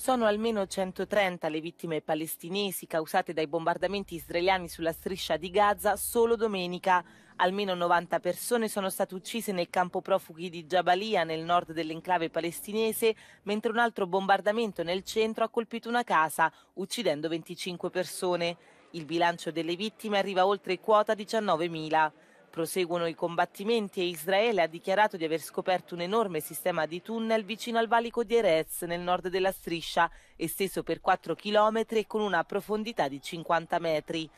Sono almeno 130 le vittime palestinesi causate dai bombardamenti israeliani sulla striscia di Gaza solo domenica. Almeno 90 persone sono state uccise nel campo profughi di Jabalia nel nord dell'enclave palestinese, mentre un altro bombardamento nel centro ha colpito una casa, uccidendo 25 persone. Il bilancio delle vittime arriva oltre quota 19.000. Proseguono i combattimenti e Israele ha dichiarato di aver scoperto un enorme sistema di tunnel vicino al valico di Erez, nel nord della striscia, esteso per 4 chilometri e con una profondità di 50 metri.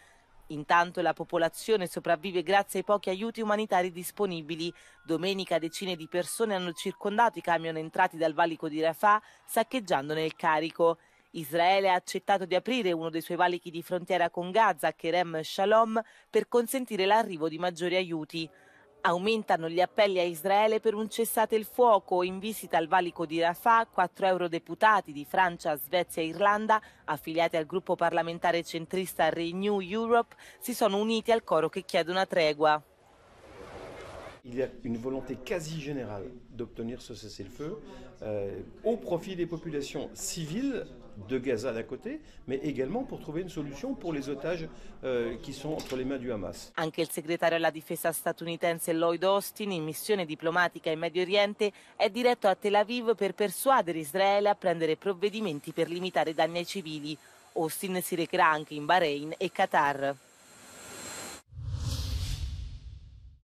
Intanto la popolazione sopravvive grazie ai pochi aiuti umanitari disponibili. Domenica decine di persone hanno circondato i camion entrati dal valico di Rafah, saccheggiandone il carico. Israele ha accettato di aprire uno dei suoi valichi di frontiera con Gaza, Kerem Shalom, per consentire l'arrivo di maggiori aiuti. Aumentano gli appelli a Israele per un cessate il fuoco. In visita al valico di Rafah, quattro eurodeputati di Francia, Svezia e Irlanda, affiliati al gruppo parlamentare centrista Renew Europe, si sono uniti al coro che chiede una tregua. il y a une volonté quasi générale d'obtenir ce cessez-le-feu euh, au profit des populations civiles de Gaza d'à côté, mais également pour trouver une solution pour les otages euh, qui sont entre les mains du Hamas. Anche il segretario alla difesa statunitense Lloyd Austin, in missione diplomatica in Medio Oriente, è diretto a Tel Aviv per persuadere Israele a prendere provvedimenti per limitare i danni ai civili. Austin si recherà anche in Bahrain e Qatar.